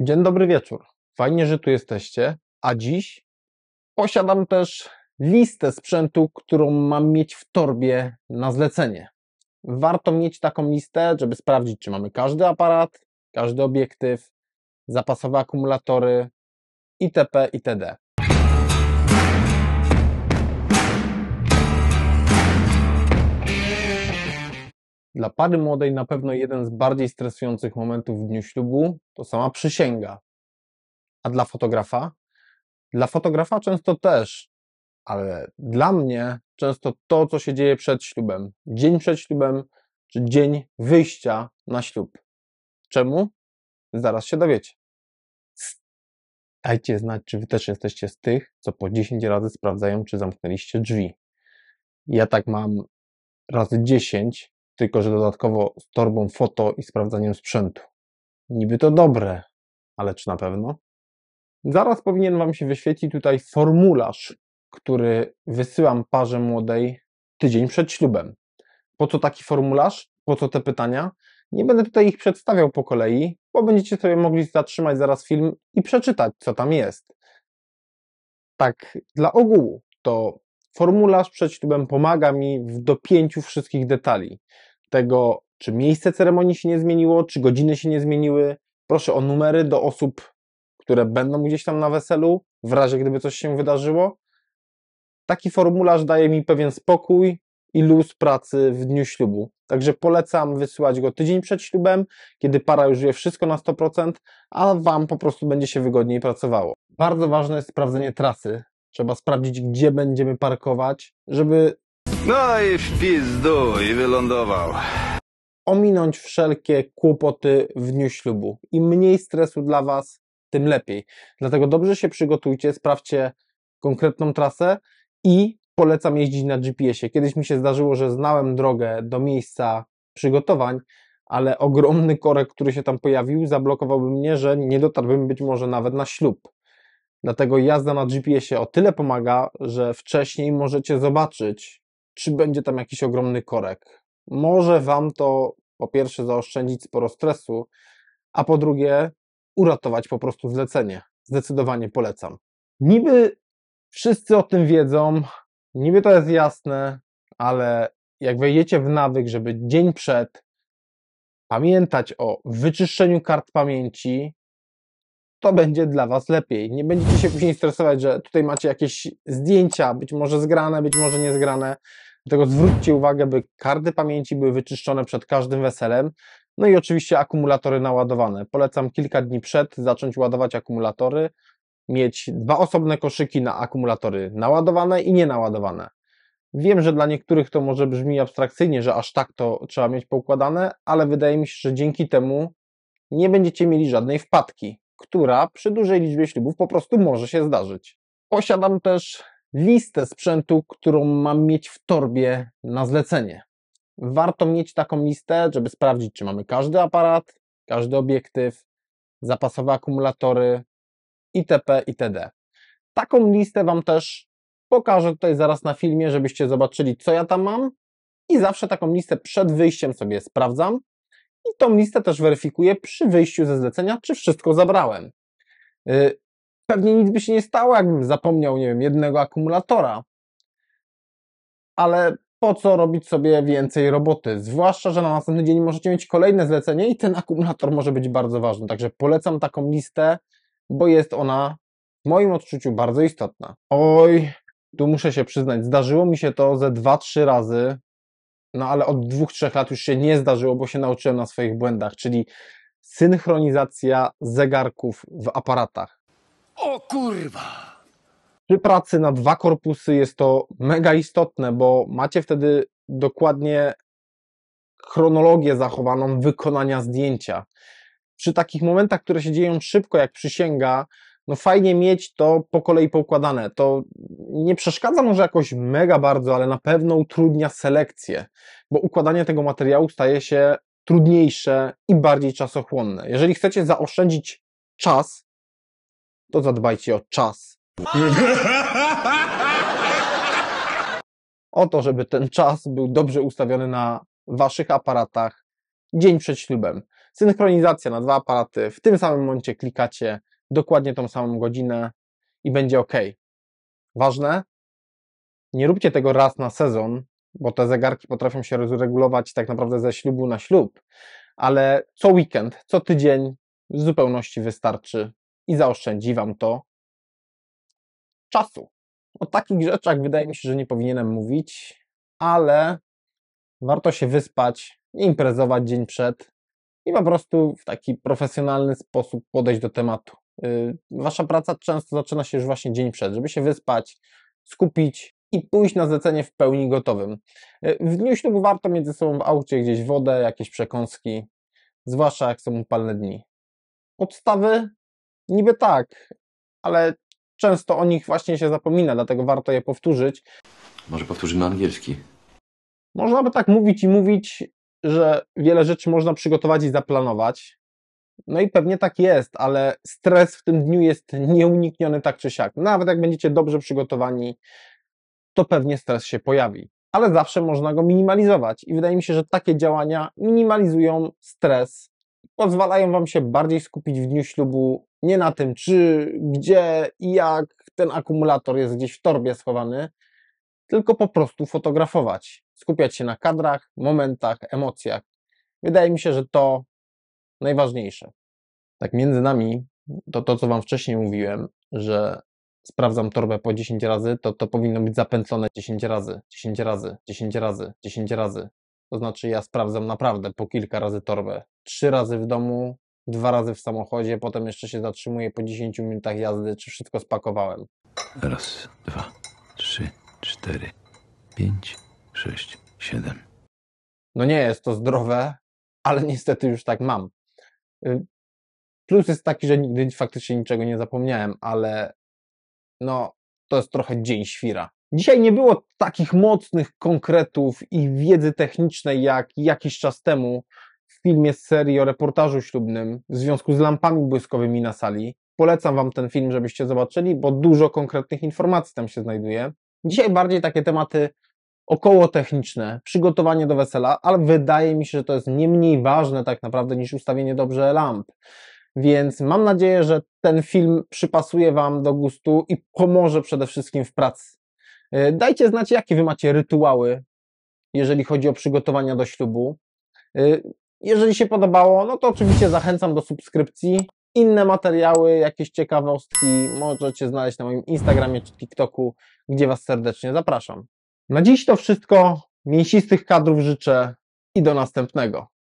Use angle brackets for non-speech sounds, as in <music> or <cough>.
Dzień dobry wieczór. Fajnie, że tu jesteście. A dziś posiadam też listę sprzętu, którą mam mieć w torbie na zlecenie. Warto mieć taką listę, żeby sprawdzić, czy mamy każdy aparat, każdy obiektyw, zapasowe akumulatory itp. itd. Dla pary młodej na pewno jeden z bardziej stresujących momentów w dniu ślubu to sama przysięga. A dla fotografa? Dla fotografa często też, ale dla mnie często to, co się dzieje przed ślubem, dzień przed ślubem, czy dzień wyjścia na ślub. Czemu? Zaraz się dowiecie. Dajcie znać, czy wy też jesteście z tych, co po 10 razy sprawdzają, czy zamknęliście drzwi. Ja tak mam razy 10 tylko że dodatkowo z torbą foto i sprawdzaniem sprzętu. Niby to dobre, ale czy na pewno? Zaraz powinien Wam się wyświecić tutaj formularz, który wysyłam parze młodej tydzień przed ślubem. Po co taki formularz? Po co te pytania? Nie będę tutaj ich przedstawiał po kolei, bo będziecie sobie mogli zatrzymać zaraz film i przeczytać, co tam jest. Tak, dla ogółu to formularz przed ślubem pomaga mi w dopięciu wszystkich detali tego, czy miejsce ceremonii się nie zmieniło, czy godziny się nie zmieniły. Proszę o numery do osób, które będą gdzieś tam na weselu, w razie gdyby coś się wydarzyło. Taki formularz daje mi pewien spokój i luz pracy w dniu ślubu. Także polecam wysyłać go tydzień przed ślubem, kiedy para już wie wszystko na 100%, a Wam po prostu będzie się wygodniej pracowało. Bardzo ważne jest sprawdzenie trasy. Trzeba sprawdzić, gdzie będziemy parkować, żeby no i w pizdu i wylądował. Ominąć wszelkie kłopoty w dniu ślubu. Im mniej stresu dla Was, tym lepiej. Dlatego dobrze się przygotujcie, sprawdźcie konkretną trasę i polecam jeździć na GPS-ie. Kiedyś mi się zdarzyło, że znałem drogę do miejsca przygotowań, ale ogromny korek, który się tam pojawił, zablokowałby mnie, że nie dotarłbym być może nawet na ślub. Dlatego jazda na GPS-ie o tyle pomaga, że wcześniej możecie zobaczyć czy będzie tam jakiś ogromny korek. Może Wam to po pierwsze zaoszczędzić sporo stresu, a po drugie uratować po prostu zlecenie. Zdecydowanie polecam. Niby wszyscy o tym wiedzą, niby to jest jasne, ale jak wejdziecie w nawyk, żeby dzień przed pamiętać o wyczyszczeniu kart pamięci, to będzie dla Was lepiej. Nie będziecie się później stresować, że tutaj macie jakieś zdjęcia, być może zgrane, być może niezgrane. Dlatego zwróćcie uwagę, by karty pamięci były wyczyszczone przed każdym weselem. No i oczywiście akumulatory naładowane. Polecam kilka dni przed zacząć ładować akumulatory, mieć dwa osobne koszyki na akumulatory naładowane i nienaładowane. Wiem, że dla niektórych to może brzmi abstrakcyjnie, że aż tak to trzeba mieć poukładane, ale wydaje mi się, że dzięki temu nie będziecie mieli żadnej wpadki, która przy dużej liczbie ślubów po prostu może się zdarzyć. Posiadam też listę sprzętu, którą mam mieć w torbie na zlecenie. Warto mieć taką listę, żeby sprawdzić, czy mamy każdy aparat, każdy obiektyw, zapasowe akumulatory itp. itd. Taką listę Wam też pokażę tutaj zaraz na filmie, żebyście zobaczyli, co ja tam mam. I zawsze taką listę przed wyjściem sobie sprawdzam. I tą listę też weryfikuję przy wyjściu ze zlecenia, czy wszystko zabrałem. Y, pewnie nic by się nie stało, jakbym zapomniał, nie wiem, jednego akumulatora. Ale po co robić sobie więcej roboty? Zwłaszcza, że na następny dzień możecie mieć kolejne zlecenie i ten akumulator może być bardzo ważny. Także polecam taką listę, bo jest ona w moim odczuciu bardzo istotna. Oj, tu muszę się przyznać, zdarzyło mi się to ze 2-3 razy, no ale od 2-3 lat już się nie zdarzyło, bo się nauczyłem na swoich błędach, czyli synchronizacja zegarków w aparatach. O kurwa! Przy pracy na dwa korpusy jest to mega istotne, bo macie wtedy dokładnie chronologię zachowaną wykonania zdjęcia. Przy takich momentach, które się dzieją szybko, jak przysięga, no fajnie mieć to po kolei poukładane. To nie przeszkadza może jakoś mega bardzo, ale na pewno utrudnia selekcję, bo układanie tego materiału staje się trudniejsze i bardziej czasochłonne. Jeżeli chcecie zaoszczędzić czas, to zadbajcie o czas. <laughs> O to, żeby ten czas był dobrze ustawiony na waszych aparatach dzień przed ślubem. Synchronizacja na dwa aparaty, w tym samym momencie klikacie dokładnie tą samą godzinę i będzie ok. Ważne? Nie róbcie tego raz na sezon, bo te zegarki potrafią się rozregulować tak naprawdę ze ślubu na ślub, ale co weekend, co tydzień w zupełności wystarczy i zaoszczędzi Wam to czasu. O takich rzeczach wydaje mi się, że nie powinienem mówić, ale warto się wyspać, imprezować dzień przed i po prostu w taki profesjonalny sposób podejść do tematu. Y, wasza praca często zaczyna się już właśnie dzień przed, żeby się wyspać, skupić i pójść na zlecenie w pełni gotowym. Y, w dniu ślubu warto między sobą w aucie gdzieś wodę, jakieś przekąski, zwłaszcza jak są upalne dni. Podstawy Niby tak, ale często o nich właśnie się zapomina, dlatego warto je powtórzyć. Może powtórzymy angielski. Można by tak mówić i mówić, że wiele rzeczy można przygotować i zaplanować. No i pewnie tak jest, ale stres w tym dniu jest nieunikniony tak czy siak. Nawet jak będziecie dobrze przygotowani, to pewnie stres się pojawi. Ale zawsze można go minimalizować i wydaje mi się, że takie działania minimalizują stres pozwalają Wam się bardziej skupić w dniu ślubu nie na tym, czy, gdzie i jak ten akumulator jest gdzieś w torbie schowany, tylko po prostu fotografować, skupiać się na kadrach, momentach, emocjach. Wydaje mi się, że to najważniejsze. Tak między nami, to to, co Wam wcześniej mówiłem, że sprawdzam torbę po 10 razy, to to powinno być zapętlone 10 razy, 10 razy, 10 razy, 10 razy, to znaczy ja sprawdzam naprawdę po kilka razy torbę. Trzy razy w domu, dwa razy w samochodzie, potem jeszcze się zatrzymuję po 10 minutach jazdy, czy wszystko spakowałem. Raz, dwa, trzy, cztery, pięć, sześć, siedem. No nie jest to zdrowe, ale niestety już tak mam. Y, plus jest taki, że nigdy faktycznie niczego nie zapomniałem, ale no to jest trochę dzień świra. Dzisiaj nie było takich mocnych konkretów i wiedzy technicznej jak jakiś czas temu w filmie z serii o reportażu ślubnym w związku z lampami błyskowymi na sali. Polecam Wam ten film, żebyście zobaczyli, bo dużo konkretnych informacji tam się znajduje. Dzisiaj bardziej takie tematy około techniczne, przygotowanie do wesela, ale wydaje mi się, że to jest nie mniej ważne tak naprawdę niż ustawienie dobrze lamp. Więc mam nadzieję, że ten film przypasuje Wam do gustu i pomoże przede wszystkim w pracy. E, dajcie znać, jakie wy macie rytuały, jeżeli chodzi o przygotowania do ślubu. E, jeżeli się podobało, no to oczywiście zachęcam do subskrypcji. Inne materiały, jakieś ciekawostki możecie znaleźć na moim Instagramie czy TikToku, gdzie Was serdecznie zapraszam. Na dziś to wszystko. Mięsistych kadrów życzę i do następnego.